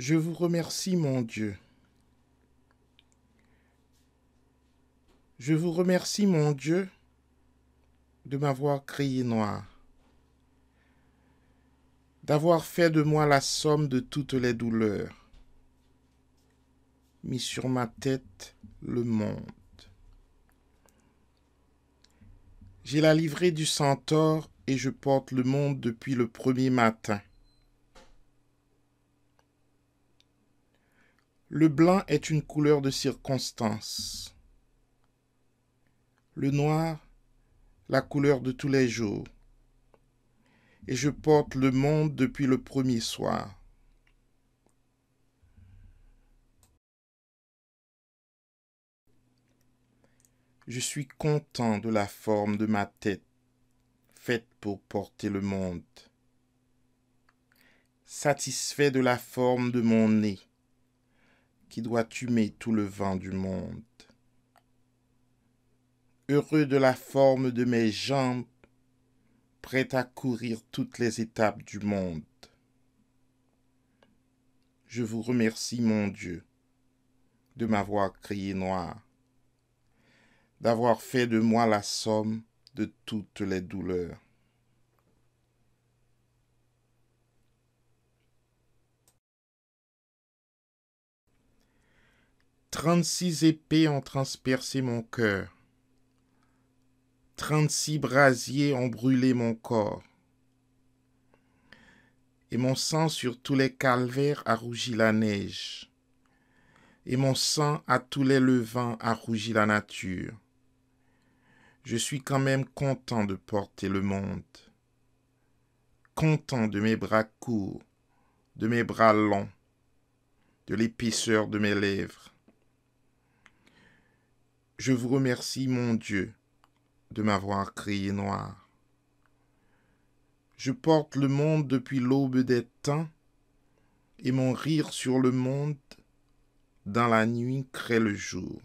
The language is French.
Je vous remercie, mon Dieu. Je vous remercie, mon Dieu, de m'avoir créé noir, d'avoir fait de moi la somme de toutes les douleurs, mis sur ma tête le monde. J'ai la livrée du centaure et je porte le monde depuis le premier matin. Le blanc est une couleur de circonstance. Le noir, la couleur de tous les jours. Et je porte le monde depuis le premier soir. Je suis content de la forme de ma tête, faite pour porter le monde. Satisfait de la forme de mon nez, qui doit humer tout le vent du monde. Heureux de la forme de mes jambes, prêt à courir toutes les étapes du monde. Je vous remercie, mon Dieu, de m'avoir crié noir, d'avoir fait de moi la somme de toutes les douleurs. Trente-six épées ont transpercé mon cœur. Trente-six brasiers ont brûlé mon corps. Et mon sang sur tous les calvaires a rougi la neige. Et mon sang à tous les levants a rougi la nature. Je suis quand même content de porter le monde. Content de mes bras courts, de mes bras longs, de l'épaisseur de mes lèvres. Je vous remercie, mon Dieu, de m'avoir créé noir. Je porte le monde depuis l'aube des temps, et mon rire sur le monde, dans la nuit crée le jour.